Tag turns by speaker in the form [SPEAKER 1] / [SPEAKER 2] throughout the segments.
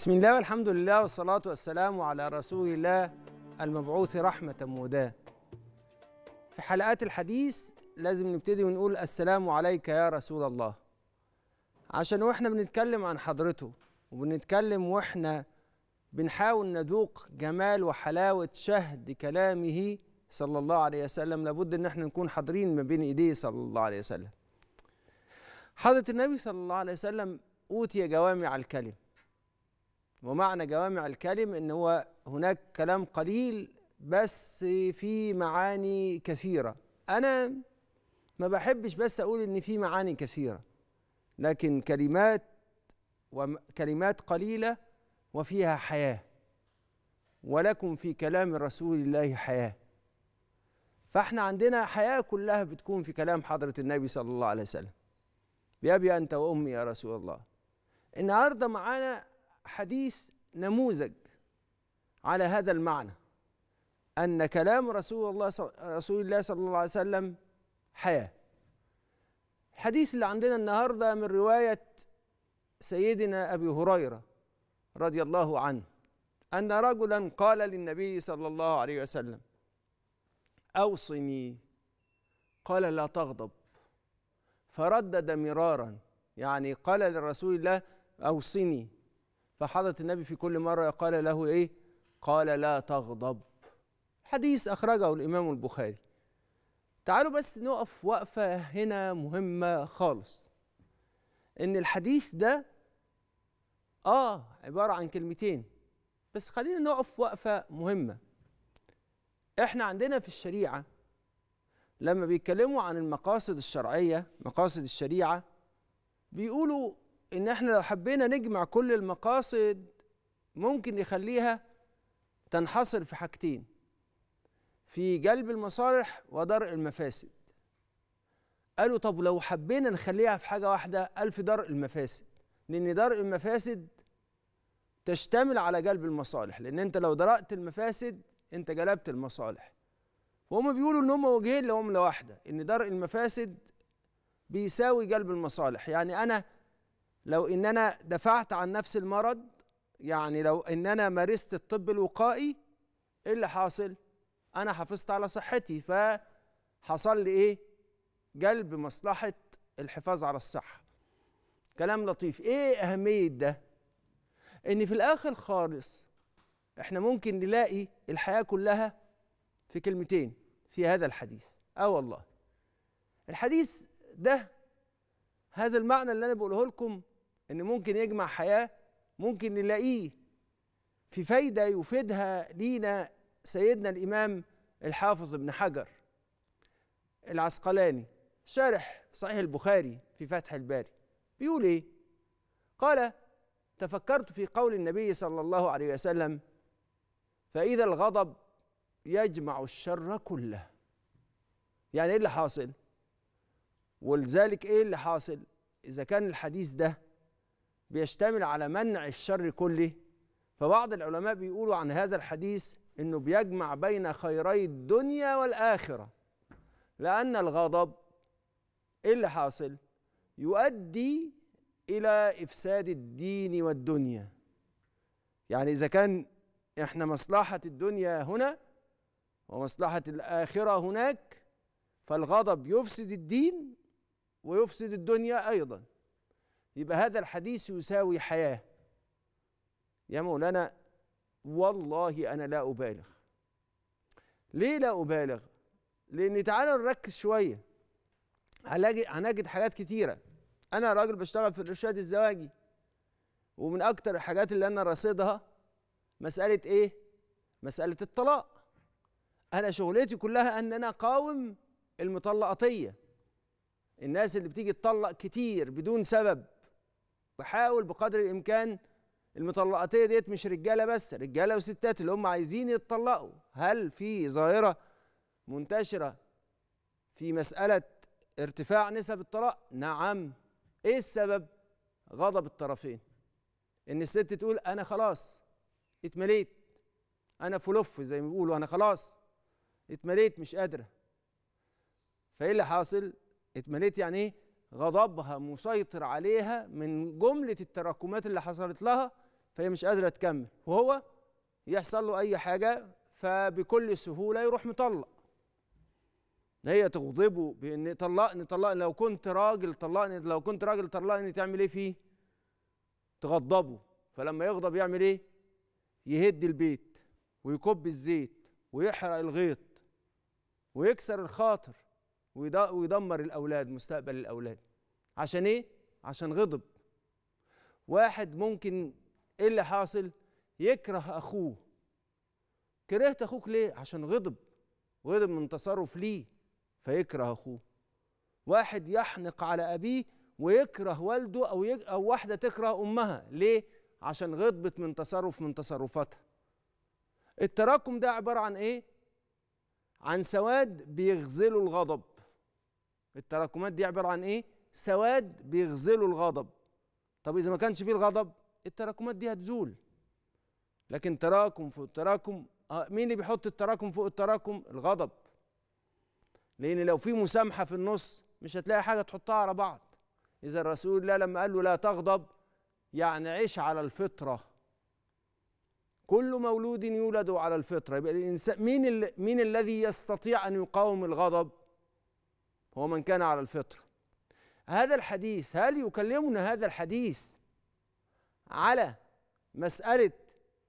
[SPEAKER 1] بسم الله والحمد لله والصلاة والسلام على رسول الله المبعوث رحمة موداة في حلقات الحديث لازم نبتدي ونقول السلام عليك يا رسول الله عشان واحنا بنتكلم عن حضرته وبنتكلم واحنا بنحاول نذوق جمال وحلاوة شهد كلامه صلى الله عليه وسلم لابد ان احنا نكون حاضرين ما بين ايديه صلى الله عليه وسلم حضرة النبي صلى الله عليه وسلم أوتي جوامع الكلم ومعنى جوامع الكلم ان هو هناك كلام قليل بس في معاني كثيره انا ما بحبش بس اقول ان في معاني كثيره لكن كلمات وكلمات قليله وفيها حياه ولكم في كلام رسول الله حياه فاحنا عندنا حياه كلها بتكون في كلام حضره النبي صلى الله عليه وسلم بأبي أنت وأمي يا رسول الله النهارده معانا حديث نموذج على هذا المعنى أن كلام رسول الله رسول الله صلى الله عليه وسلم حياة الحديث اللي عندنا النهارده من رواية سيدنا أبي هريرة رضي الله عنه أن رجلا قال للنبي صلى الله عليه وسلم أوصني قال لا تغضب فردد مرارا يعني قال لرسول الله أوصني فحضرة النبي في كل مرة قال له إيه قال لا تغضب حديث أخرجه الإمام البخاري تعالوا بس نقف وقفة هنا مهمة خالص إن الحديث ده آه عبارة عن كلمتين بس خلينا نقف وقفة مهمة إحنا عندنا في الشريعة لما بيتكلموا عن المقاصد الشرعية مقاصد الشريعة بيقولوا ان احنا لو حبينا نجمع كل المقاصد ممكن نخليها تنحصر في حاجتين في جلب المصالح ودرء المفاسد قالوا طب لو حبينا نخليها في حاجه واحده قال في درء المفاسد لان درء المفاسد تشتمل على جلب المصالح لان انت لو درأت المفاسد انت جلبت المصالح وهم بيقولوا ان هم وجهين لهم لواحده ان درء المفاسد بيساوي جلب المصالح يعني انا لو ان انا دفعت عن نفس المرض يعني لو ان انا مارست الطب الوقائي ايه اللي حاصل انا حافظت على صحتي فحصل لي ايه جلب مصلحه الحفاظ على الصحه كلام لطيف ايه اهميه ده ان في الاخر خالص احنا ممكن نلاقي الحياه كلها في كلمتين في هذا الحديث اه والله الحديث ده هذا المعنى اللي انا بقوله لكم ان ممكن يجمع حياه ممكن نلاقيه في فايده يفيدها لينا سيدنا الامام الحافظ ابن حجر العسقلاني شارح صحيح البخاري في فتح الباري بيقول ايه قال تفكرت في قول النبي صلى الله عليه وسلم فاذا الغضب يجمع الشر كله يعني ايه اللي حاصل ولذلك ايه اللي حاصل اذا كان الحديث ده بيشتمل على منع الشر كله فبعض العلماء بيقولوا عن هذا الحديث انه بيجمع بين خيري الدنيا والاخره لان الغضب ايه اللي حاصل يؤدي الى افساد الدين والدنيا يعني اذا كان احنا مصلحه الدنيا هنا ومصلحه الاخره هناك فالغضب يفسد الدين ويفسد الدنيا ايضا يبقى هذا الحديث يساوي حياة يا مولانا والله أنا لا أبالغ ليه لا أبالغ لأن تعالى نركز شوية هنجد حاجات كتيرة أنا راجل بشتغل في الإرشاد الزواجي ومن أكتر الحاجات اللي أنا راصدها مسألة إيه؟ مسألة الطلاق أنا شغلتي كلها أن أنا أقاوم المطلقطية الناس اللي بتيجي تطلق كتير بدون سبب بحاول بقدر الامكان المطلقاتيه ديت مش رجاله بس رجاله وستات اللي هم عايزين يتطلقوا هل في ظاهره منتشره في مساله ارتفاع نسب الطلاق نعم ايه السبب غضب الطرفين ان الست تقول انا خلاص اتمليت انا فلوف زي ما بيقولوا انا خلاص اتمليت مش قادره فايه اللي حاصل اتمليت يعني ايه غضبها مسيطر عليها من جملة التراكمات اللي حصلت لها فهي مش قادرة تكمل وهو يحصل له أي حاجة فبكل سهولة يروح مطلق هي تغضبه بان طلقني طلقني لو كنت راجل طلقني لو كنت راجل طلقني تعمل ايه فيه؟ تغضبه فلما يغضب يعمل ايه؟ يهد البيت ويكب الزيت ويحرق الغيط ويكسر الخاطر ويدمر الاولاد مستقبل الاولاد عشان ايه عشان غضب واحد ممكن ايه اللي حاصل يكره اخوه كرهت اخوك ليه عشان غضب غضب من تصرف ليه فيكره اخوه واحد يحنق على ابيه ويكره والده او يك... او واحده تكره امها ليه عشان غضبت من تصرف من تصرفاتها التراكم ده عباره عن ايه عن سواد بيغزله الغضب التراكمات دي عباره عن ايه سواد بيغزله الغضب طب اذا ما كانش فيه الغضب التراكمات دي هتزول لكن تراكم فوق التراكم آه مين اللي بيحط التراكم فوق التراكم الغضب لان لو في مسامحه في النص مش هتلاقي حاجه تحطها على بعض اذا الرسول الله لما قال له لا تغضب يعني عيش على الفطره كل مولود يولد على الفطره يبقى الانسان مين مين الذي يستطيع ان يقاوم الغضب هو من كان على الفطر هذا الحديث هل يكلمنا هذا الحديث على مسألة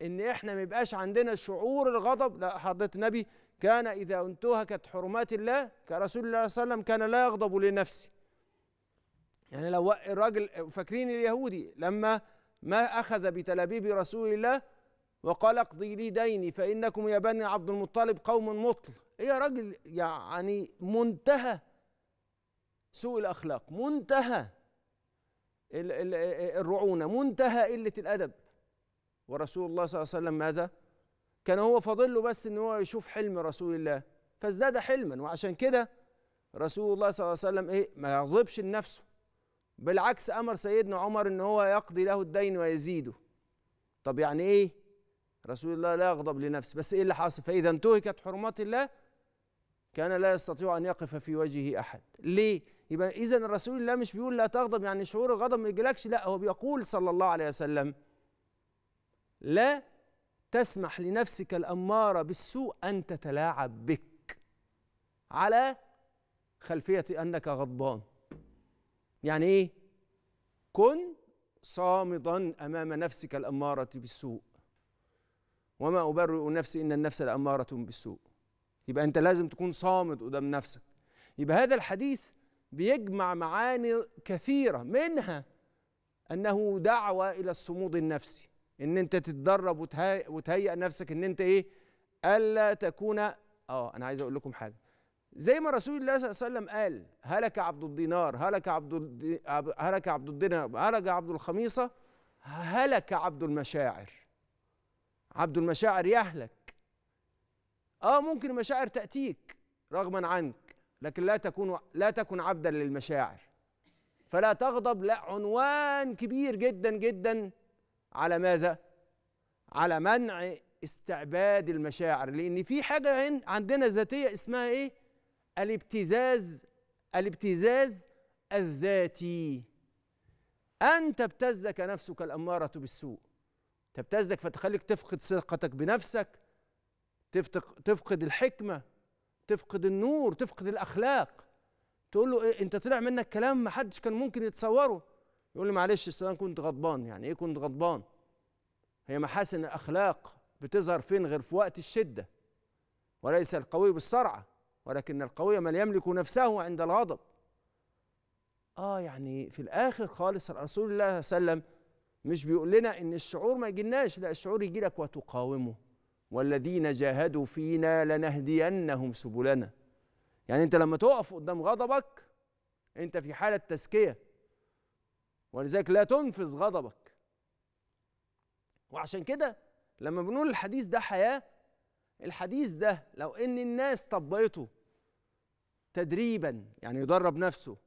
[SPEAKER 1] إن إحنا ما يبقاش عندنا شعور الغضب لا حضرة النبي كان إذا انتهكت حرمات الله كرسول الله صلى الله عليه وسلم كان لا يغضب لنفسه يعني لو الراجل فاكرين اليهودي لما ما أخذ بتلابيب رسول الله وقال اقضي لي ديني فإنكم يا بني عبد المطلب قوم مطل إيه يا راجل يعني منتهى سوء الاخلاق منتهى الرعونه منتهى قله الادب ورسول الله صلى الله عليه وسلم ماذا كان هو فاضل له بس ان هو يشوف حلم رسول الله فازداد حلما وعشان كده رسول الله صلى الله عليه وسلم ايه ما يغضبش لنفسه بالعكس امر سيدنا عمر ان هو يقضي له الدين ويزيده طب يعني ايه رسول الله لا يغضب لنفسه بس ايه اللي حاصل فاذا انتهكت حرمات الله كان لا يستطيع ان يقف في وجهه احد ليه يبقى اذا الرسول الله مش بيقول لا تغضب يعني شعور الغضب ما يجيلكش لا هو بيقول صلى الله عليه وسلم لا تسمح لنفسك الاماره بالسوء ان تتلاعب بك على خلفيه انك غضبان يعني ايه كن صامدا امام نفسك الاماره بالسوء وما ابرئ نفسي ان النفس لاماره بالسوء يبقى انت لازم تكون صامد قدام نفسك يبقى هذا الحديث بيجمع معاني كثيره منها انه دعوه الى الصمود النفسي ان انت تتدرب وتهيئ نفسك ان انت ايه الا تكون اه انا عايز اقول لكم حاجه زي ما رسول الله صلى الله عليه وسلم قال هلك عبد الدينار هلك عبد هلك عبد الدينار هلك عبد الخميصه هلك عبد المشاعر عبد المشاعر يهلك اه ممكن المشاعر تاتيك رغما عنك لكن لا تكون لا تكن عبدا للمشاعر فلا تغضب لا عنوان كبير جدا جدا على ماذا على منع استعباد المشاعر لان في حاجه عندنا ذاتيه اسمها ايه الابتزاز الابتزاز الذاتي ان تبتزك نفسك الاماره بالسوء تبتزك فتخليك تفقد ثقتك بنفسك تفقد الحكمه تفقد النور تفقد الاخلاق تقول له إيه انت طلع منك كلام ما حدش كان ممكن يتصوره يقول لي معلش استاذ انا كنت غضبان يعني ايه كنت غضبان هي محاسن الاخلاق بتظهر فين غير في وقت الشده وليس القوي بالصرعه ولكن القوي من يملك نفسه عند الغضب اه يعني في الاخر خالص رسول الله صلى الله عليه وسلم مش بيقول لنا ان الشعور ما يجيلناش لا الشعور يجي لك وتقاومه والذين جاهدوا فينا لنهدينهم سبلنا يعني انت لما تقف قدام غضبك انت في حاله تزكيه ولذلك لا تنفذ غضبك وعشان كده لما بنقول الحديث ده حياه الحديث ده لو ان الناس طبقته تدريبا يعني يدرب نفسه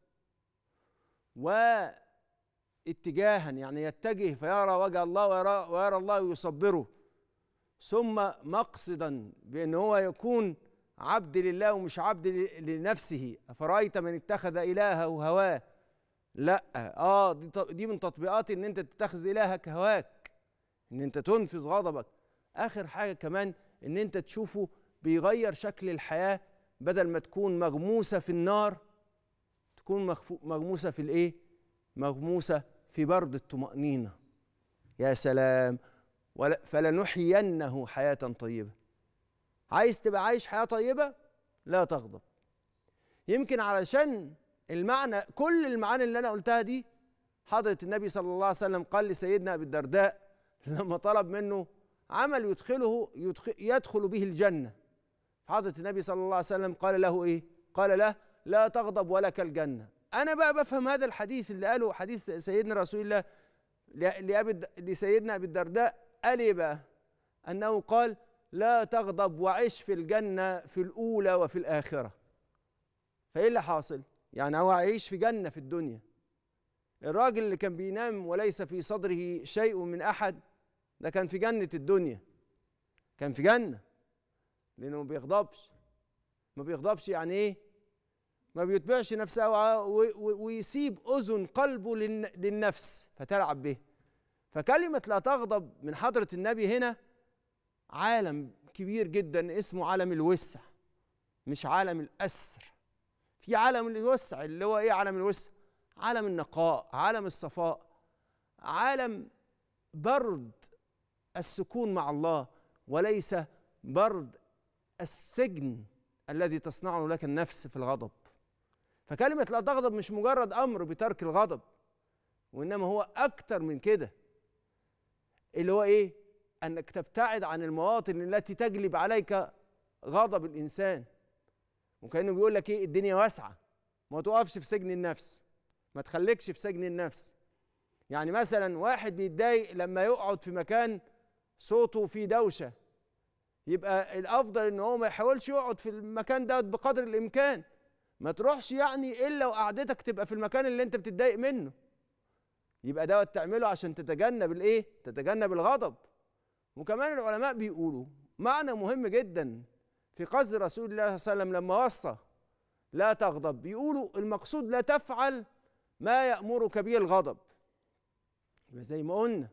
[SPEAKER 1] واتجاها يعني يتجه فيرى وجه الله ويرى, ويرى الله ويصبره ثم مقصدا بأن هو يكون عبد لله ومش عبد لنفسه أفرأيت من اتخذ إلهه هواه لا آه دي من تطبيقات إن أنت تتخذ إلهك هواك إن أنت تنفذ غضبك آخر حاجة كمان إن أنت تشوفه بيغير شكل الحياة بدل ما تكون مغموسة في النار تكون مغموسة في الإيه؟ مغموسة في برد الطمأنينة يا سلام فلنحيينه حياة طيبة عايز تبقى عايش حياة طيبة لا تغضب يمكن علشان المعنى كل المعاني اللي أنا قلتها دي حضرة النبي صلى الله عليه وسلم قال لسيدنا أبي الدرداء لما طلب منه عمل يدخله يدخل, يدخل به الجنة حضرة النبي صلى الله عليه وسلم قال له إيه قال له لا تغضب ولك الجنة أنا بقى بفهم هذا الحديث اللي قاله حديث سيدنا رسول الله لأبي لسيدنا أبي الدرداء قال ايه بقى انه قال لا تغضب وعش في الجنه في الاولى وفي الاخره فايه اللي حاصل يعني هو عيش في جنه في الدنيا الراجل اللي كان بينام وليس في صدره شيء من احد ده كان في جنه الدنيا كان في جنه لانه ما بيغضبش ما بيغضبش يعني ايه ما بيتبعش نفسه ويسيب اذن قلبه للنفس فتلعب به فكلمة لا تغضب من حضرة النبي هنا عالم كبير جدا اسمه عالم الوسع مش عالم الأسر في عالم الوسع اللي هو إيه عالم الوسع؟ عالم النقاء عالم الصفاء عالم برد السكون مع الله وليس برد السجن الذي تصنعه لك النفس في الغضب فكلمة لا تغضب مش مجرد أمر بترك الغضب وإنما هو أكتر من كده اللي هو ايه انك تبتعد عن المواطن التي تجلب عليك غضب الانسان وكانه بيقول لك ايه الدنيا واسعه ما تقفش في سجن النفس ما تخليكش في سجن النفس يعني مثلا واحد بيتضايق لما يقعد في مكان صوته فيه دوشه يبقى الافضل ان هو ما يحاولش يقعد في المكان ده بقدر الامكان ما تروحش يعني الا وقعدتك تبقى في المكان اللي انت بتتضايق منه يبقى دوت تعمله عشان تتجنب الايه تتجنب الغضب وكمان العلماء بيقولوا معنى مهم جدا في قصد رسول الله صلى الله عليه وسلم لما وصى لا تغضب بيقولوا المقصود لا تفعل ما يأمرك به الغضب يبقى زي ما قلنا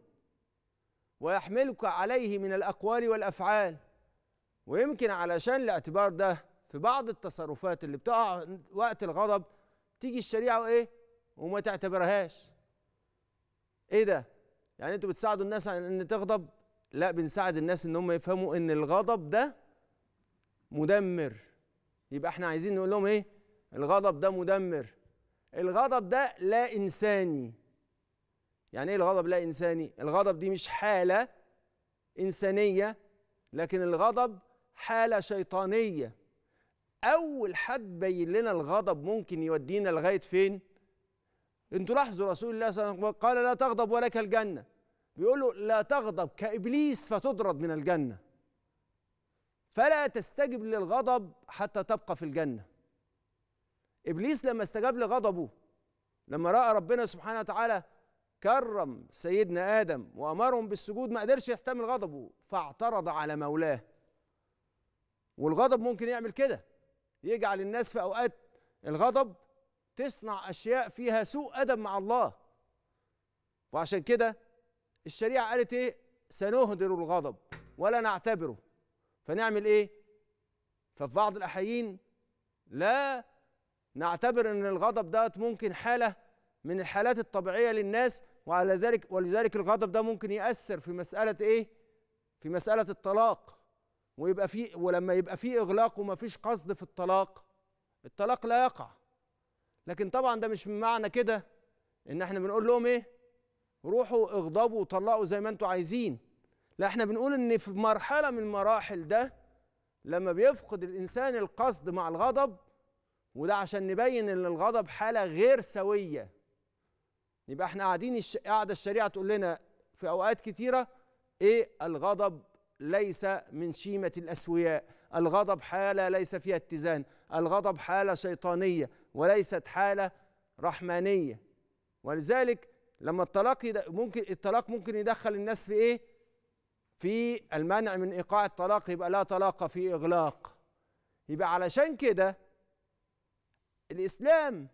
[SPEAKER 1] ويحملك عليه من الأقوال والأفعال ويمكن علشان الاعتبار ده في بعض التصرفات اللي بتقع وقت الغضب تيجي الشريعة وإيه وما تعتبرهاش ايه ده يعني انتوا بتساعدوا الناس على ان تغضب لا بنساعد الناس ان هم يفهموا ان الغضب ده مدمر يبقى احنا عايزين نقول لهم ايه الغضب ده مدمر الغضب ده لا انساني يعني ايه الغضب لا انساني الغضب دي مش حاله انسانيه لكن الغضب حاله شيطانيه اول حد بين لنا الغضب ممكن يودينا لغايه فين انتوا لاحظوا رسول الله صلى الله عليه وسلم قال لا تغضب ولك الجنه بيقول له لا تغضب كابليس فتطرد من الجنه فلا تستجب للغضب حتى تبقى في الجنه ابليس لما استجاب لغضبه لما راى ربنا سبحانه وتعالى كرم سيدنا ادم وامرهم بالسجود ما قدرش يحتمل غضبه فاعترض على مولاه والغضب ممكن يعمل كده يجعل الناس في اوقات الغضب تصنع أشياء فيها سوء أدب مع الله وعشان كده الشريعة قالت إيه سنهدر الغضب ولا نعتبره فنعمل إيه ففي بعض الأحيين لا نعتبر أن الغضب ده ممكن حالة من الحالات الطبيعية للناس وعلى ذلك ولذلك الغضب ده ممكن يأثر في مسألة إيه في مسألة الطلاق ويبقى في ولما يبقى في إغلاق وما فيش قصد في الطلاق الطلاق لا يقع لكن طبعا ده مش معنى كده ان احنا بنقول لهم ايه روحوا اغضبوا وطلقوا زي ما انتوا عايزين لا احنا بنقول ان في مرحله من المراحل ده لما بيفقد الانسان القصد مع الغضب وده عشان نبين ان الغضب حاله غير سويه يبقى احنا قاعدين الش... قاعده الشريعه تقول لنا في اوقات كتيره ايه الغضب ليس من شيمه الاسوياء الغضب حاله ليس فيها اتزان الغضب حالة شيطانية وليست حالة رحمانية ولذلك لما الطلاق ممكن الطلاق ممكن يدخل الناس في ايه؟ في المنع من ايقاع الطلاق يبقى لا طلاق في اغلاق يبقى علشان كده الاسلام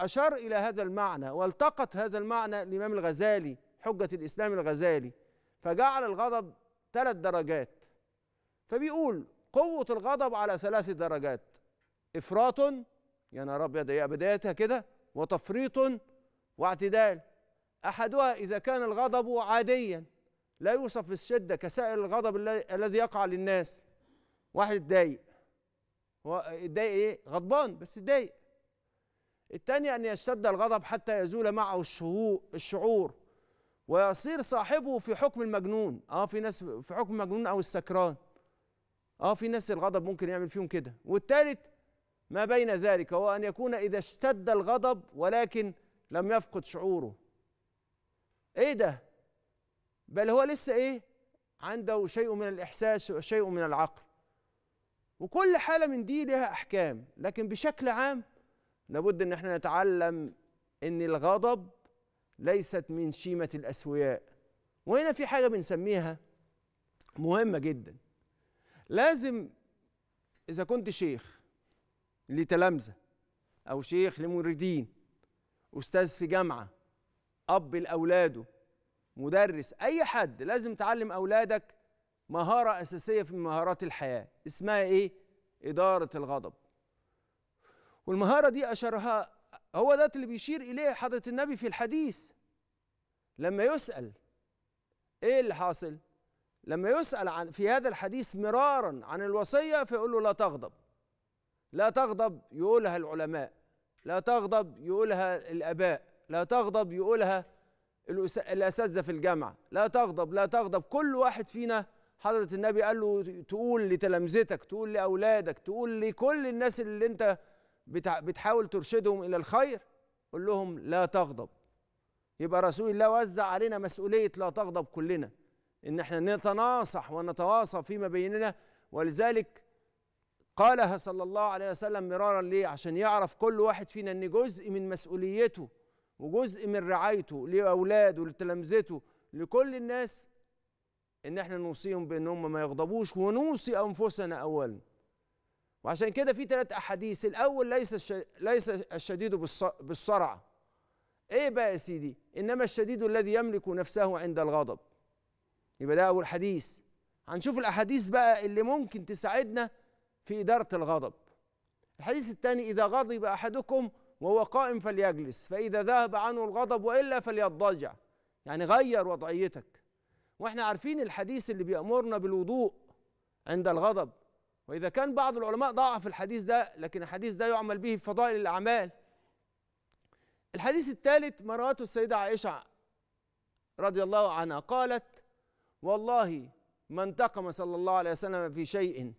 [SPEAKER 1] اشار الى هذا المعنى والتقط هذا المعنى الامام الغزالي حجه الاسلام الغزالي فجعل الغضب ثلاث درجات فبيقول قوة الغضب على ثلاث درجات إفراط يا نهار أبيض هي بدايتها كده وتفريط واعتدال أحدها إذا كان الغضب عاديا لا يوصف بالشدة كسائر الغضب الذي يقع للناس واحد اتضايق هو اتضايق إيه؟ غضبان بس اتضايق الثاني أن يشتد الغضب حتى يزول معه الشعور ويصير صاحبه في حكم المجنون اه في ناس في حكم المجنون او السكران اه في ناس الغضب ممكن يعمل فيهم كده والثالث ما بين ذلك هو ان يكون اذا اشتد الغضب ولكن لم يفقد شعوره ايه ده بل هو لسه ايه عنده شيء من الاحساس وشيء من العقل وكل حاله من دي لها احكام لكن بشكل عام لابد ان احنا نتعلم ان الغضب ليست من شيمه الاسوياء وهنا في حاجه بنسميها مهمه جدا لازم إذا كنت شيخ لتلامذة أو شيخ لمريدين أستاذ في جامعة أب لأولاده مدرس أي حد لازم تعلم أولادك مهارة أساسية في مهارات الحياة اسمها إيه؟ إدارة الغضب والمهارة دي أشرها هو ده اللي بيشير إليه حضرة النبي في الحديث لما يسأل إيه اللي حاصل؟ لما يسأل عن في هذا الحديث مرارا عن الوصية فيقول له لا تغضب لا تغضب يقولها العلماء لا تغضب يقولها الآباء لا تغضب يقولها الأساتذة في الجامعة لا تغضب لا تغضب كل واحد فينا حضرة النبي قال له تقول لتلامذتك تقول لأولادك تقول لكل الناس اللي أنت بتحاول ترشدهم إلى الخير قول لهم لا تغضب يبقى رسول الله وزع علينا مسؤولية لا تغضب كلنا ان احنا نتناصح ونتواصى فيما بيننا ولذلك قالها صلى الله عليه وسلم مرارا ليه عشان يعرف كل واحد فينا ان جزء من مسؤوليته وجزء من رعايته لاولاده لتلامذته لكل الناس ان احنا نوصيهم بان هم ما يغضبوش ونوصي انفسنا اولا وعشان كده في ثلاث احاديث الاول ليس ليس الشديد بالصرع ايه بقى يا سيدي انما الشديد الذي يملك نفسه عند الغضب يبقى ده اول حديث هنشوف الاحاديث بقى اللي ممكن تساعدنا في اداره الغضب الحديث الثاني اذا غضب احدكم وهو قائم فليجلس فاذا ذهب عنه الغضب والا فليضطجع يعني غير وضعيتك واحنا عارفين الحديث اللي بيامرنا بالوضوء عند الغضب واذا كان بعض العلماء ضعف الحديث ده لكن الحديث ده يعمل به في فضائل الاعمال الحديث الثالث ما السيده عائشه رضي الله عنها قالت والله ما انتقم صلى الله عليه وسلم في شيء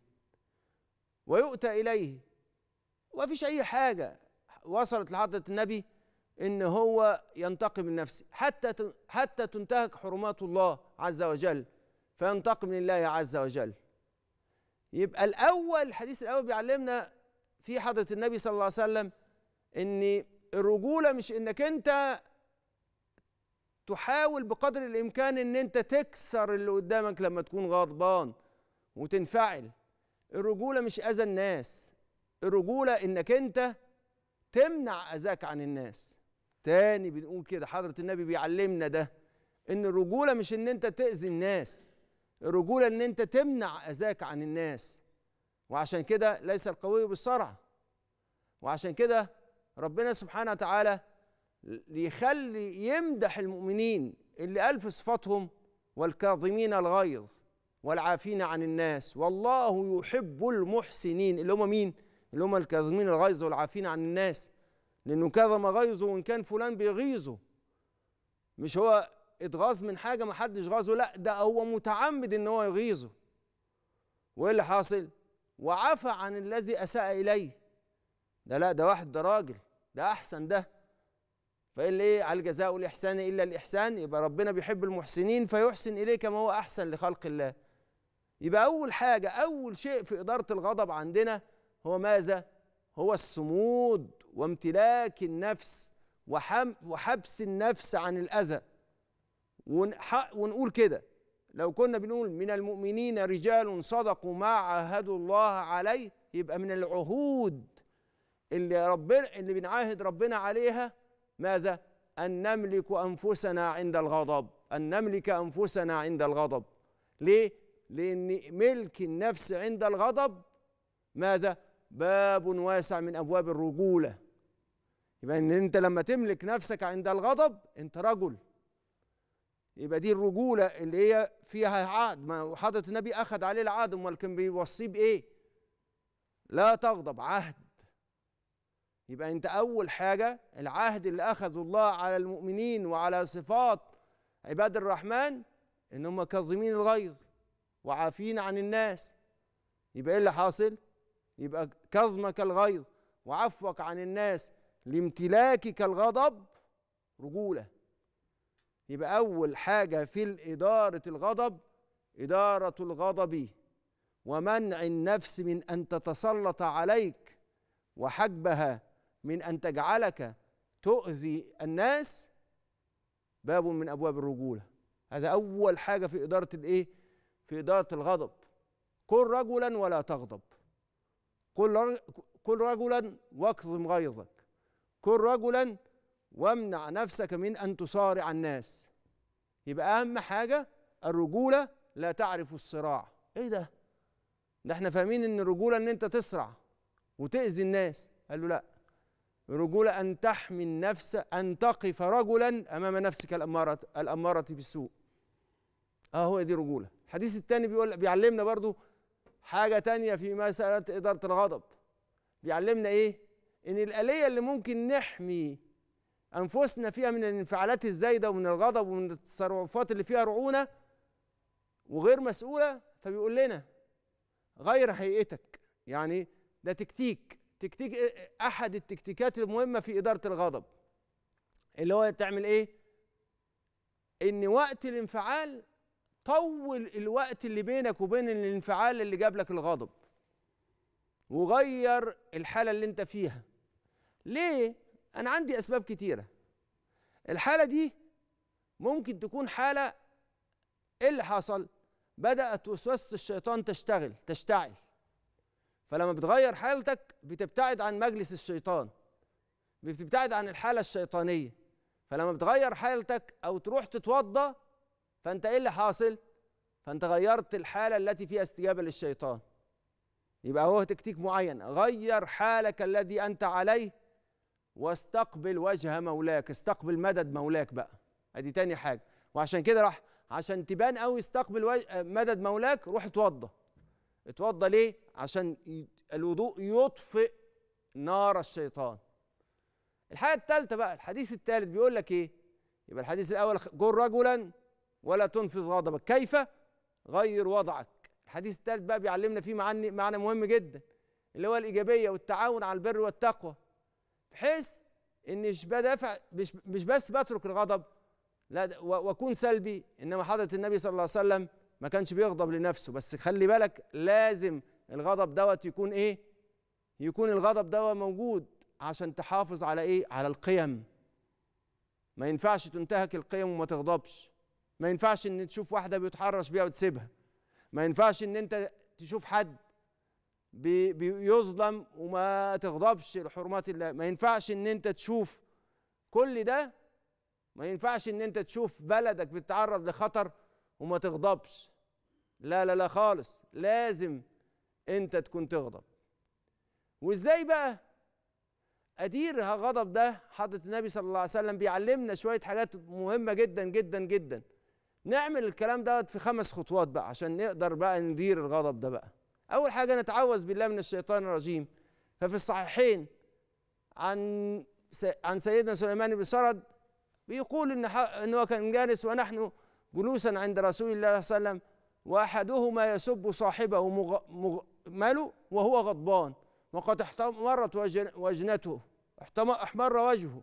[SPEAKER 1] ويؤتى إليه ومفيش أي حاجة وصلت لحضرة النبي إن هو ينتقم لنفسه حتى حتى تنتهك حرمات الله عز وجل فينتقم لله عز وجل يبقى الأول الحديث الأول بيعلمنا في حضرة النبي صلى الله عليه وسلم إن الرجولة مش إنك أنت تحاول بقدر الامكان ان انت تكسر اللي قدامك لما تكون غضبان وتنفعل الرجوله مش اذى الناس الرجوله انك انت تمنع اذاك عن الناس تاني بنقول كده حضره النبي بيعلمنا ده ان الرجوله مش ان انت تاذي الناس الرجوله ان انت تمنع اذاك عن الناس وعشان كده ليس القوي بالصرع وعشان كده ربنا سبحانه وتعالى يخلي يمدح المؤمنين اللي قال في صفاتهم والكاظمين الغيظ والعافين عن الناس والله يحب المحسنين اللي هم مين؟ اللي هم الكاظمين الغيظ والعافين عن الناس لأنه كظم غيظه وإن كان فلان بيغيظه مش هو اتغاظ من حاجة ما حدش غاظه لا ده هو متعمد إن هو يغيظه وإيه اللي حاصل؟ وعفى عن الذي أساء إليه ده لا ده واحد ده راجل ده أحسن ده فقال ايه على الجزاء الاحسان الا الاحسان يبقى ربنا بيحب المحسنين فيحسن اليك ما هو احسن لخلق الله يبقى اول حاجه اول شيء في اداره الغضب عندنا هو ماذا هو الصمود وامتلاك النفس وحبس النفس عن الاذى ونقول كده لو كنا بنقول من المؤمنين رجال صدقوا ما عاهدوا الله عليه يبقى من العهود اللي ربنا اللي بنعاهد ربنا عليها ماذا ان نملك انفسنا عند الغضب ان نملك انفسنا عند الغضب ليه لان ملك النفس عند الغضب ماذا باب واسع من ابواب الرجوله يبقى ان انت لما تملك نفسك عند الغضب انت رجل يبقى دي الرجوله اللي هي فيها عهد ما حضره النبي اخذ عليه العهد امال كان بيوصيه بايه لا تغضب عهد يبقى انت اول حاجه العهد اللي اخذه الله على المؤمنين وعلى صفات عباد الرحمن ان هم كاظمين الغيظ وعافين عن الناس يبقى ايه اللي حاصل يبقى كظمك الغيظ وعفوك عن الناس لامتلاكك الغضب رجوله يبقى اول حاجه في اداره الغضب اداره الغضب ومنع النفس من ان تتسلط عليك وحجبها من ان تجعلك تؤذي الناس باب من ابواب الرجوله هذا اول حاجه في اداره الايه في اداره الغضب كن رجلا ولا تغضب كن رجلا واكظم غيظك كن رجلا وامنع نفسك من ان تصارع الناس يبقى اهم حاجه الرجوله لا تعرف الصراع ايه ده ده احنا فاهمين ان الرجوله ان انت تسرع وتاذي الناس قال له لا رجولة أن تحمي النفس أن تقف رجلا أمام نفسك الأمارة الأمارة بالسوء أه هو دي رجولة الحديث الثاني بيقول بيعلمنا برضو حاجة تانية في مسألة إدارة الغضب بيعلمنا إيه إن الآلية اللي ممكن نحمي أنفسنا فيها من الانفعالات الزايدة ومن الغضب ومن التصرفات اللي فيها رعونة وغير مسؤولة فبيقول لنا غير هيئتك يعني ده تكتيك تكتيك احد التكتيكات المهمه في اداره الغضب اللي هو تعمل ايه ان وقت الانفعال طول الوقت اللي بينك وبين الانفعال اللي جاب لك الغضب وغير الحاله اللي انت فيها ليه انا عندي اسباب كتيره الحاله دي ممكن تكون حاله ايه اللي حصل بدات وسوسه الشيطان تشتغل تشتعل فلما بتغير حالتك بتبتعد عن مجلس الشيطان بتبتعد عن الحالة الشيطانية فلما بتغير حالتك أو تروح تتوضى فأنت إيه اللي حاصل؟ فأنت غيرت الحالة التي فيها استجابة للشيطان يبقى هو تكتيك معين غير حالك الذي أنت عليه واستقبل وجه مولاك استقبل مدد مولاك بقى ادي تاني حاجة وعشان كده راح عشان تبان قوي استقبل مدد مولاك روح اتوضى اتوضى ليه عشان الوضوء يطفئ نار الشيطان الحاجه الثالثه بقى الحديث الثالث بيقول لك ايه يبقى الحديث الاول جر رجلا ولا تنفذ غضبك كيف غير وضعك الحديث الثالث بقى بيعلمنا فيه معنى معنى مهم جدا اللي هو الايجابيه والتعاون على البر والتقوى بحيث ان مش بدافع مش بس بترك الغضب لا واكون سلبي انما حضره النبي صلى الله عليه وسلم ما كانش بيغضب لنفسه بس خلي بالك لازم الغضب دوت يكون ايه يكون الغضب دوت موجود عشان تحافظ على ايه على القيم ما ينفعش تنتهك القيم وما تغضبش ما ينفعش ان تشوف واحده بيتحرش بيها وتسيبها ما ينفعش ان انت تشوف حد بيظلم وما تغضبش لحرمات الله ما ينفعش ان انت تشوف كل ده ما ينفعش ان انت تشوف بلدك بتتعرض لخطر وما تغضبش لا لا لا خالص لازم انت تكون تغضب وازاي بقى ادير غضب ده حضرة النبي صلى الله عليه وسلم بيعلمنا شوية حاجات مهمة جدا جدا جدا نعمل الكلام دوت في خمس خطوات بقى عشان نقدر بقى ندير الغضب ده بقى اول حاجة نتعوذ بالله من الشيطان الرجيم ففي الصحيحين عن عن سيدنا سليمان بن سرد بيقول ان ان هو كان جالس ونحن جلوسا عند رسول الله صلى الله عليه وسلم وأحدهما يسب صاحبه مغ... مغ... ماله وهو غضبان وقد احمرت وجنته احمر وجهه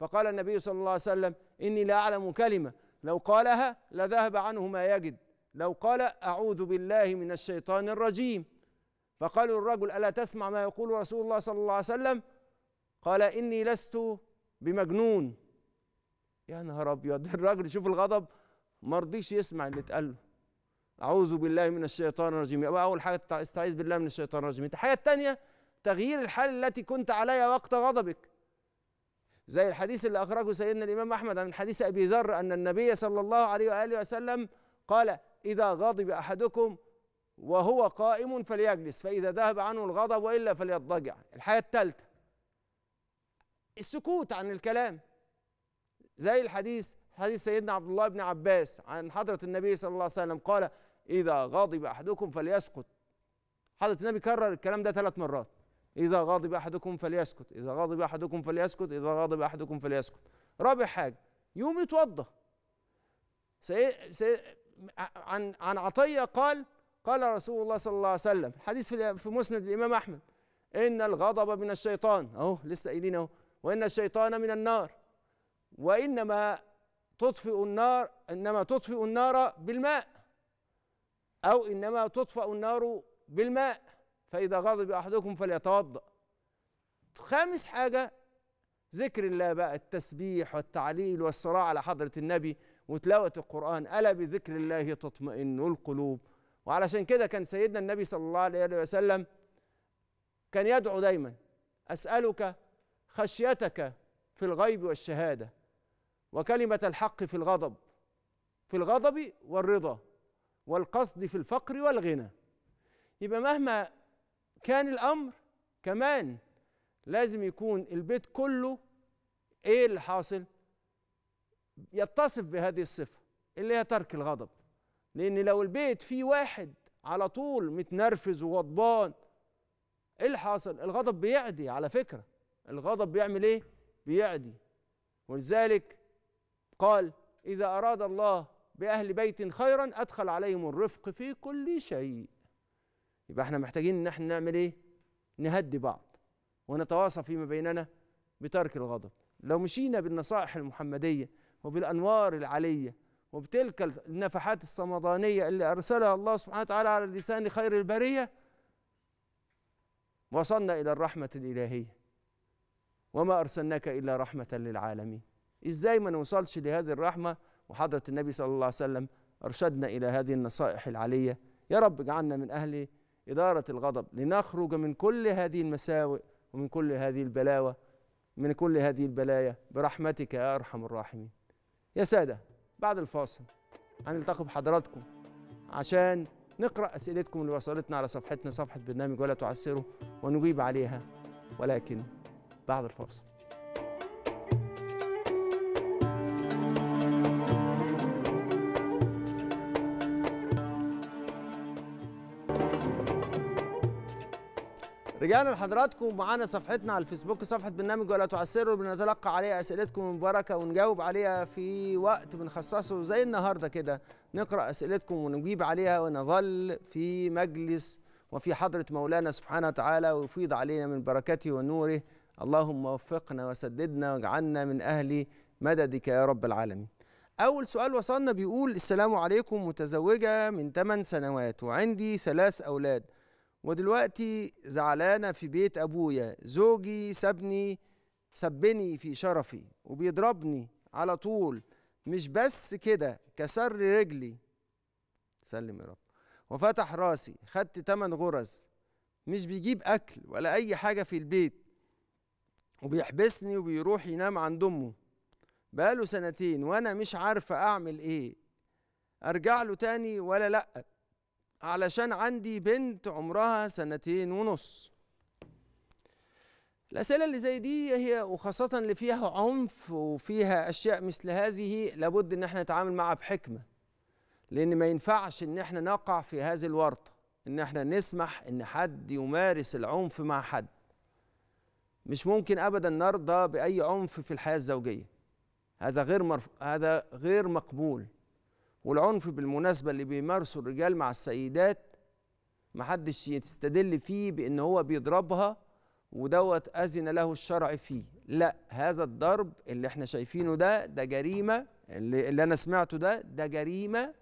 [SPEAKER 1] فقال النبي صلى الله عليه وسلم إني لا أعلم كلمة لو قالها لذهب عنه ما يجد لو قال أعوذ بالله من الشيطان الرجيم فقالوا الرجل ألا تسمع ما يقول رسول الله صلى الله عليه وسلم قال إني لست بمجنون يا نهار أبيض الراجل شوف الغضب ما رضيش يسمع اللي اتقال له اعوذ بالله من الشيطان الرجيم يبقى اول حاجه استعيذ بالله من الشيطان الرجيم الحاجه الثانيه تغيير الحال التي كنت عليها وقت غضبك زي الحديث اللي اخرجه سيدنا الامام احمد عن حديث ابي ذر ان النبي صلى الله عليه واله وسلم قال اذا غضب احدكم وهو قائم فليجلس فاذا ذهب عنه الغضب والا فليضجع الحاجه الثالثه السكوت عن الكلام زي الحديث حديث سيدنا عبد الله بن عباس عن حضره النبي صلى الله عليه وسلم قال إذا غضب أحدكم فليسكت حضرة النبي كرر الكلام ده ثلاث مرات إذا غضب أحدكم فليسكت إذا غضب أحدكم فليسكت إذا غضب أحدكم فليسكت رابع حاجة يوم يتوضأ سي... سي... عن عن عطية قال قال رسول الله صلى الله عليه وسلم حديث في في مسند الإمام أحمد إن الغضب من الشيطان أهو لسه قايلين أهو وإن الشيطان من النار وإنما تطفئ النار إنما تطفئ النار بالماء أو إنما تطفأ النار بالماء فإذا غضب أحدكم فليتوضأ خامس حاجة ذكر الله بقى التسبيح والتعليل والصراع على حضرة النبي وتلاوة القرآن ألا بذكر الله تطمئن القلوب وعلشان كده كان سيدنا النبي صلى الله عليه وسلم كان يدعو دايما أسألك خشيتك في الغيب والشهادة وكلمة الحق في الغضب في الغضب والرضا والقصد في الفقر والغنى يبقى مهما كان الامر كمان لازم يكون البيت كله ايه اللي حاصل يتصف بهذه الصفه اللي هي ترك الغضب لان لو البيت فيه واحد على طول متنرفز وغضبان ايه اللي حاصل الغضب بيعدي على فكره الغضب بيعمل ايه بيعدي ولذلك قال اذا اراد الله بأهل بيت خيرا أدخل عليهم الرفق في كل شيء يبقى احنا محتاجين ان احنا نعمل ايه نهدي بعض ونتواصى فيما بيننا بترك الغضب لو مشينا بالنصائح المحمدية وبالأنوار العلية وبتلك النفحات الصمدانية اللي أرسلها الله سبحانه وتعالى على لسان خير البرية وصلنا إلى الرحمة الإلهية وما أرسلناك إلا رحمة للعالمين إزاي ما نوصلش لهذه الرحمة وحضرة النبي صلى الله عليه وسلم أرشدنا إلى هذه النصائح العلية يا رب اجعلنا من أهل إدارة الغضب لنخرج من كل هذه المساوئ ومن كل هذه البلاوى من كل هذه البلايا برحمتك يا أرحم الراحمين يا سادة بعد الفاصل هنلتقي بحضراتكم عشان نقرأ أسئلتكم اللي وصلتنا على صفحتنا صفحة برنامج ولا تعسره ونجيب عليها ولكن بعد الفاصل رجعنا لحضراتكم ومعانا صفحتنا على الفيسبوك صفحه برنامج ولا تعسروا بنتلقى عليها اسئلتكم المباركه ونجاوب عليها في وقت بنخصصه زي النهارده كده نقرا اسئلتكم ونجيب عليها ونظل في مجلس وفي حضره مولانا سبحانه وتعالى ويفيض علينا من بركته ونوره اللهم وفقنا وسددنا واجعلنا من اهل مددك يا رب العالمين. اول سؤال وصلنا بيقول السلام عليكم متزوجه من 8 سنوات وعندي ثلاث اولاد ودلوقتي زعلانة في بيت أبويا زوجي سابني سبني في شرفي وبيضربني على طول مش بس كده كسر رجلي سلم يا رب وفتح راسي خدت تمن غرز مش بيجيب أكل ولا أي حاجة في البيت وبيحبسني وبيروح ينام عند أمه بقاله سنتين وأنا مش عارفة أعمل إيه أرجع له تاني ولا لأ علشان عندي بنت عمرها سنتين ونص الأسئلة اللي زي دي هي وخاصة اللي فيها عنف وفيها أشياء مثل هذه لابد إن احنا نتعامل معها بحكمة لأن ما ينفعش إن احنا نقع في هذه الورطة إن احنا نسمح إن حد يمارس العنف مع حد مش ممكن أبدا نرضى بأي عنف في الحياة الزوجية هذا غير مرف... هذا غير مقبول والعنف بالمناسبة اللي بيمارسه الرجال مع السيدات محدش يستدل فيه بأن هو بيضربها ودوت أذن له الشرع فيه لا هذا الضرب اللي احنا شايفينه ده ده جريمة اللي, اللي أنا سمعته ده ده جريمة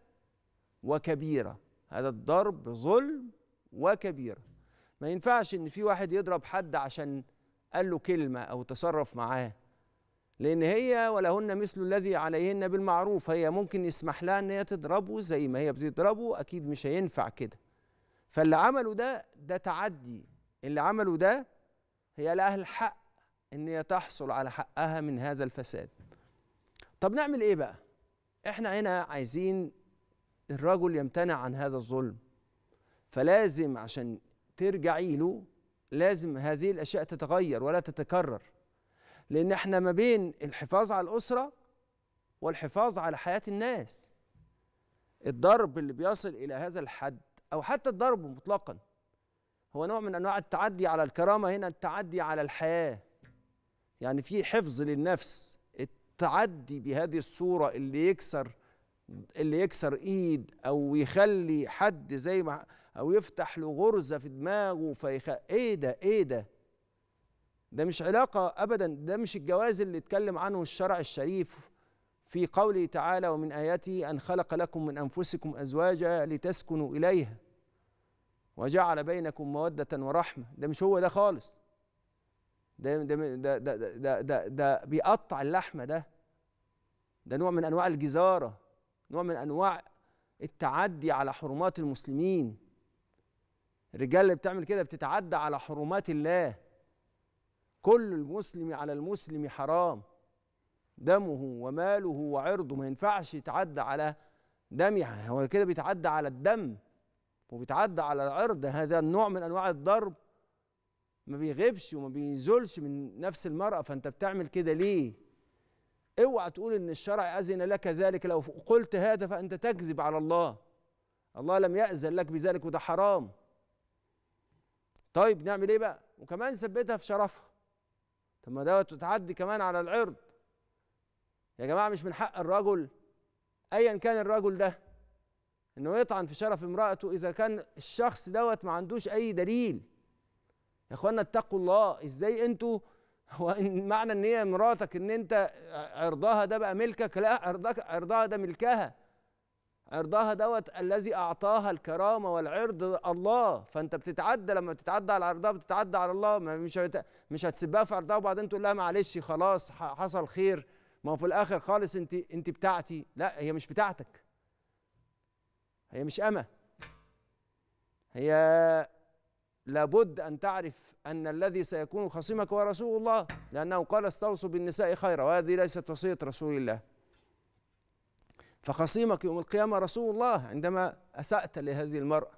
[SPEAKER 1] وكبيرة هذا الضرب ظلم وكبيرة ما ينفعش إن في واحد يضرب حد عشان قال له كلمة أو تصرف معاه لأن هي ولهن مثل الذي عليهن بالمعروف هي ممكن يسمح لها إن هي تضربه زي ما هي بتضربه أكيد مش هينفع كده فاللي عمله ده ده تعدي اللي عمله ده هي لها الحق إن هي تحصل على حقها من هذا الفساد طب نعمل إيه بقى؟ إحنا هنا عايزين الرجل يمتنع عن هذا الظلم فلازم عشان ترجعي له لازم هذه الأشياء تتغير ولا تتكرر لان احنا ما بين الحفاظ على الاسره والحفاظ على حياه الناس الضرب اللي بيصل الى هذا الحد او حتى الضرب مطلقا هو نوع من انواع التعدي على الكرامه هنا التعدي على الحياه يعني في حفظ للنفس التعدي بهذه الصوره اللي يكسر اللي يكسر ايد او يخلي حد زي ما او يفتح له غرزه في دماغه فيخ ايه ده ايه ده ده مش علاقة أبدا ده مش الجواز اللي اتكلم عنه الشرع الشريف في قوله تعالى ومن آياته أن خلق لكم من أنفسكم أزواجا لتسكنوا إليها وجعل بينكم مودة ورحمة ده مش هو ده خالص ده ده ده ده ده, ده, ده بيقطع اللحمة ده ده نوع من أنواع الجزارة نوع من أنواع التعدي على حرمات المسلمين الرجال اللي بتعمل كده بتتعدى على حرمات الله كل المسلم على المسلم حرام دمه وماله وعرضه ما ينفعش يتعدى على دم يعني، هو كده بيتعدى على الدم وبيتعدى على العرض هذا النوع من انواع الضرب ما بيغيبش وما بينزلش من نفس المرأة فأنت بتعمل كده ليه؟ اوعى تقول إن الشرع أذن لك ذلك لو قلت هذا فأنت تكذب على الله الله لم يأذن لك بذلك وده حرام طيب نعمل إيه بقى؟ وكمان ثبتها في شرفها طب ما دوت وتعدي كمان على العرض يا جماعه مش من حق الرجل ايا كان الرجل ده انه يطعن في شرف امراته اذا كان الشخص دوت ما عندوش اي دليل يا اخوانا اتقوا الله ازاي انتوا هو إن معنى ان هي مراتك ان انت عرضها ده بقى ملكك لا عرضك عرضها ده ملكها عرضها دوت الذي اعطاها الكرامه والعرض الله فانت بتتعدى لما بتتعدى على عرضها بتتعدى على الله مش مش هتسبها في عرضها وبعدين تقول لها معلش خلاص حصل خير ما هو في الاخر خالص انت انت بتاعتي لا هي مش بتاعتك هي مش اما هي لابد ان تعرف ان الذي سيكون خصيمك هو رسول الله لانه قال استوصوا بالنساء خيرا وهذه ليست وصيه رسول الله فخصيمك يوم القيامة رسول الله عندما أسأت لهذه المرأة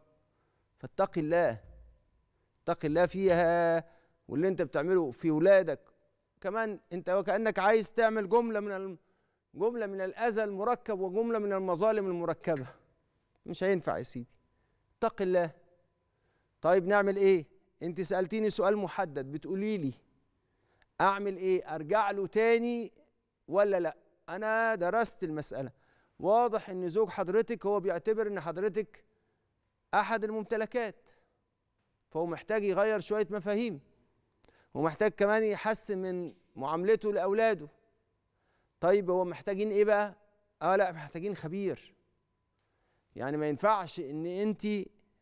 [SPEAKER 1] فاتق الله اتق الله فيها واللي أنت بتعمله في ولادك كمان أنت وكأنك عايز تعمل جملة من جملة من الأذى المركب وجملة من المظالم المركبة مش هينفع يا سيدي اتق الله طيب نعمل إيه؟ أنت سألتيني سؤال محدد بتقولي لي أعمل إيه؟ أرجع له تاني ولا لأ؟ أنا درست المسألة واضح ان زوج حضرتك هو بيعتبر ان حضرتك احد الممتلكات فهو محتاج يغير شويه مفاهيم ومحتاج كمان يحسن من معاملته لاولاده طيب هو محتاجين ايه بقى اه لا محتاجين خبير يعني ما ينفعش ان انت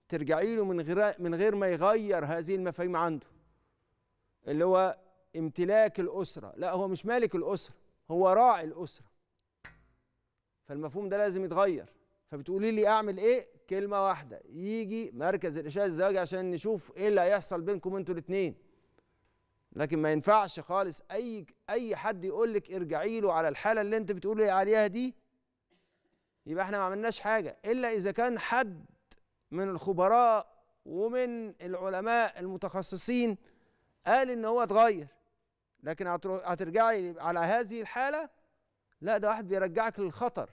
[SPEAKER 1] ترجعي له من غير من غير ما يغير هذه المفاهيم عنده اللي هو امتلاك الاسره لا هو مش مالك الاسره هو راعي الاسره فالمفهوم ده لازم يتغير فبتقولي لي اعمل ايه كلمه واحده يجي مركز الاشاعه الزواجي عشان نشوف ايه اللي هيحصل بينكم انتوا الاثنين لكن ما ينفعش خالص اي اي حد يقول لك ارجعي له على الحاله اللي انت بتقولي عليها دي يبقى احنا ما عملناش حاجه الا اذا كان حد من الخبراء ومن العلماء المتخصصين قال ان هو اتغير لكن هترجعي على هذه الحاله لا ده واحد بيرجعك للخطر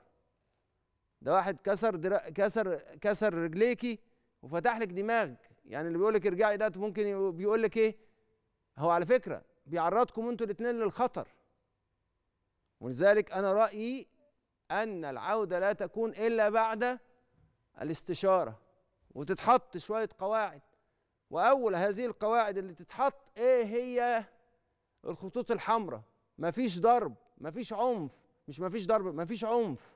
[SPEAKER 1] ده واحد كسر درا... كسر كسر رجليكي وفتح لك دماغك يعني اللي بيقول لك ارجعي ده ممكن بيقول لك ايه هو على فكره بيعرضكم انتوا الاثنين للخطر ولذلك انا رايي ان العوده لا تكون الا بعد الاستشاره وتتحط شويه قواعد واول هذه القواعد اللي تتحط ايه هي الخطوط الحمراء مفيش ضرب مفيش عنف مش مفيش ضرب مفيش عنف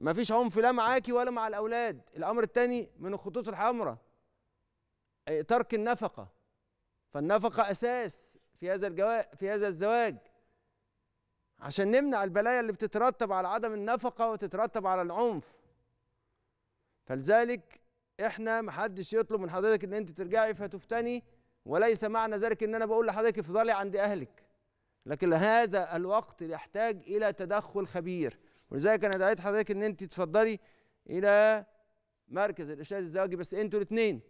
[SPEAKER 1] مفيش عنف لا معاكي ولا مع الاولاد الامر الثاني من الخطوط الحمراء آه، ترك النفقه فالنفقه اساس في هذا الجواز في هذا الزواج عشان نمنع البلايا اللي بتترتب على عدم النفقه وتترتب على العنف فلذلك احنا محدش يطلب من حضرتك ان انت ترجعي فتفتني وليس معنى ذلك ان انا بقول لحضرتك افضلي عند اهلك لكن هذا الوقت يحتاج الى تدخل خبير ولذلك انا دعيت حضرتك ان انت تفضلي الى مركز الارشاد الزواجي بس انتوا الاثنين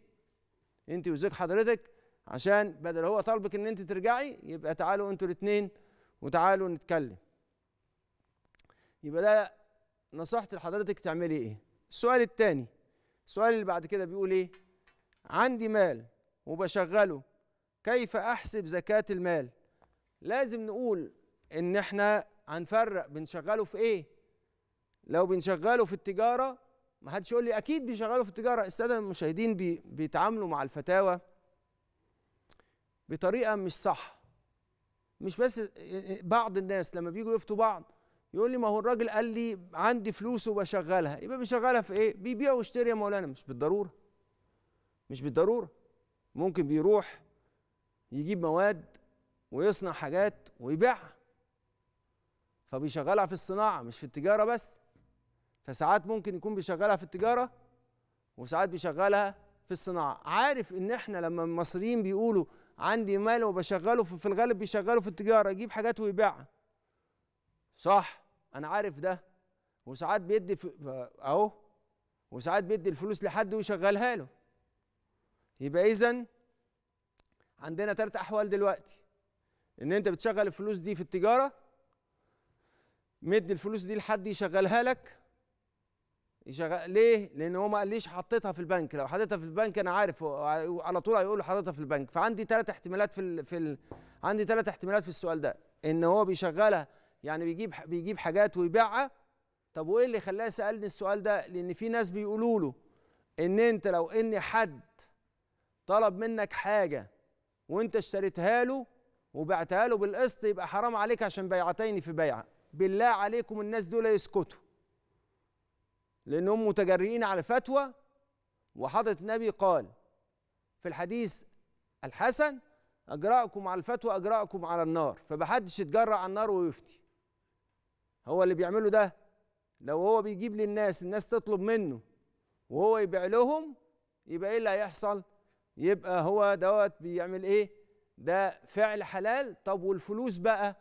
[SPEAKER 1] انت وزوج حضرتك عشان بدل هو طالبك ان انت ترجعي يبقى تعالوا انتوا الاثنين وتعالوا نتكلم يبقى ده نصحت لحضرتك تعملي ايه السؤال الثاني السؤال اللي بعد كده بيقول ايه عندي مال وبشغله كيف احسب زكاة المال لازم نقول ان احنا هنفرق بنشغله في ايه لو بنشغله في التجاره ما حدش يقول لي اكيد بيشغله في التجاره الساده المشاهدين بي بيتعاملوا مع الفتاوى بطريقه مش صح مش بس بعض الناس لما بييجوا يفتوا بعض يقول لي ما هو الراجل قال لي عندي فلوس وبشغلها يبقى بيشغلها في ايه بيبيع ويشتري يا مولانا مش بالضروره مش بالضروره ممكن بيروح يجيب مواد ويصنع حاجات ويبيعها فبيشغلها في الصناعه مش في التجاره بس فساعات ممكن يكون بيشغلها في التجاره وساعات بيشغلها في الصناعه عارف ان احنا لما المصريين بيقولوا عندي مال وبشغله في الغالب بيشغله في التجاره يجيب حاجات ويبيعها صح انا عارف ده وساعات بيدي اهو وساعات بيدي الفلوس لحد ويشغلها له يبقى اذا عندنا تلات احوال دلوقتي ان انت بتشغل الفلوس دي في التجاره مد الفلوس دي لحد يشغلها لك يشغل ليه؟ لان هو ما قاليش حطيتها في البنك، لو حطيتها في البنك انا عارف على طول هيقول حطيتها في البنك، فعندي ثلاث احتمالات في ال في ال عندي ثلاث احتمالات في السؤال ده، ان هو بيشغلها يعني بيجيب بيجيب حاجات ويبيعها طب وايه اللي خلاه سالني السؤال ده؟ لان في ناس بيقولوا له ان انت لو ان حد طلب منك حاجه وانت اشتريتها له وبعتها له بالقسط يبقى حرام عليك عشان بيعتين في بيعه، بالله عليكم الناس دول يسكتوا. لأنهم متجرئين على فتوى وحضرة النبي قال في الحديث الحسن أجرأكم على الفتوى أجرأكم على النار فمحدش يتجرأ على النار ويفتي هو اللي بيعمله ده لو هو بيجيب للناس الناس تطلب منه وهو يبيع لهم يبقى ايه اللي هيحصل يبقى هو دوت بيعمل ايه ده فعل حلال طب والفلوس بقى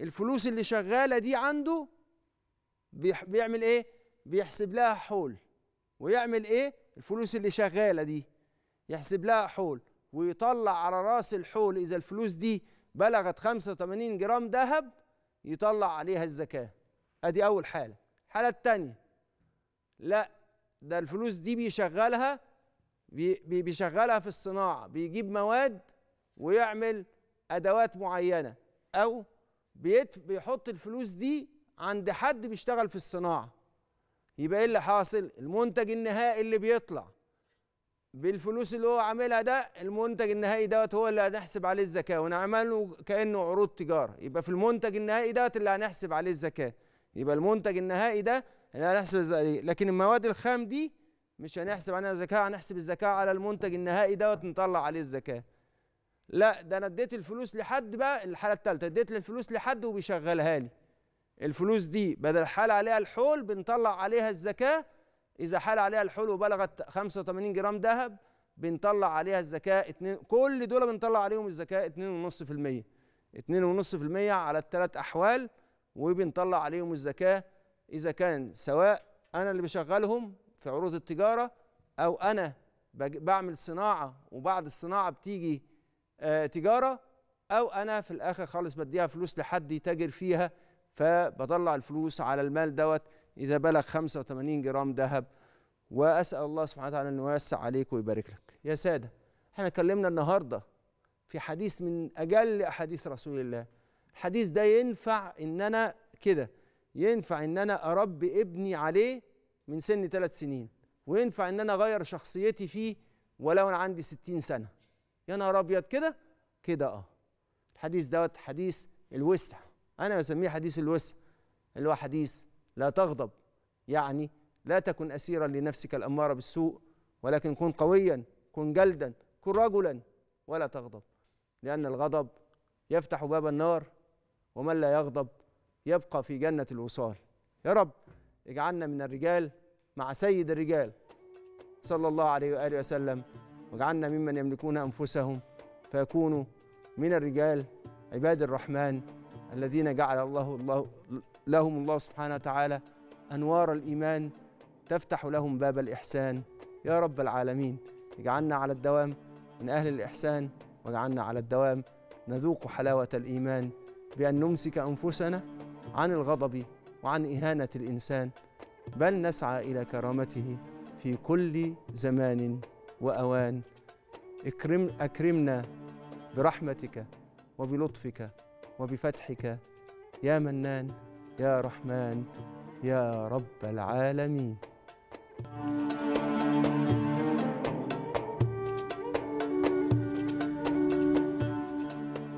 [SPEAKER 1] الفلوس اللي شغاله دي عنده بيعمل ايه بيحسب لها حول ويعمل ايه الفلوس اللي شغاله دي يحسب لها حول ويطلع على راس الحول اذا الفلوس دي بلغت 85 جرام ذهب يطلع عليها الزكاه ادي اول حاله الحاله الثانيه لا ده الفلوس دي بيشغلها بيشغلها في الصناعه بيجيب مواد ويعمل ادوات معينه او بيحط الفلوس دي عند حد بيشتغل في الصناعه يبقى ايه اللي حاصل المنتج النهائي اللي بيطلع بالفلوس اللي هو عاملها ده المنتج النهائي دوت هو اللي هنحسب عليه الزكاه ونعمله كانه عروض تجاره يبقى في المنتج النهائي دوت اللي هنحسب عليه الزكاه يبقى المنتج النهائي ده اللي هنحسب الزكاه لكن المواد الخام دي مش هنحسب عليها زكاه هنحسب الزكاه على المنتج النهائي دوت نطلع عليه الزكاه لا ده انا اديت الفلوس لحد بقى الحاله الثالثه اديت الفلوس لحد وبيشغلها لي الفلوس دي بدل حال عليها الحول بنطلع عليها الزكاة إذا حال عليها الحول وبلغت 85 جرام ذهب بنطلع عليها الزكاة اتنين كل دول بنطلع عليهم الزكاة 2.5% 2.5% على الثلاث أحوال وبنطلع عليهم الزكاة إذا كان سواء أنا اللي بشغلهم في عروض التجارة أو أنا بعمل صناعة وبعد الصناعة بتيجي آه، تجارة أو أنا في الآخر خالص بديها فلوس لحد يتاجر فيها فبطلع الفلوس على المال دوت إذا بلغ 85 جرام ذهب وأسأل الله سبحانه وتعالى انه يوسع عليك ويبارك لك يا سادة احنا اتكلمنا النهاردة في حديث من أجل أحاديث رسول الله الحديث ده ينفع إن أنا كده ينفع إن أنا أربي ابني عليه من سن ثلاث سنين وينفع إن أنا أغير شخصيتي فيه ولو أنا عندي 60 سنة يا نهار أبيض كده كده أه الحديث دوت حديث الوسع أنا بسميه حديث الوسع اللي هو حديث لا تغضب يعني لا تكن أسيرا لنفسك الأمارة بالسوء ولكن كن قويا كن جلدا كن رجلا ولا تغضب لأن الغضب يفتح باب النار ومن لا يغضب يبقى في جنة الوصال يا رب اجعلنا من الرجال مع سيد الرجال صلى الله عليه وآله وسلم واجعلنا ممن يملكون أنفسهم فيكونوا من الرجال عباد الرحمن الذين جعل الله, الله لهم الله سبحانه وتعالى أنوار الإيمان تفتح لهم باب الإحسان يا رب العالمين اجعلنا على الدوام من أهل الإحسان واجعلنا على الدوام نذوق حلاوة الإيمان بأن نمسك أنفسنا عن الغضب وعن إهانة الإنسان بل نسعى إلى كرامته في كل زمان وأوان اكرم أكرمنا برحمتك وبلطفك وبفتحك يا منان يا رحمن يا رب العالمين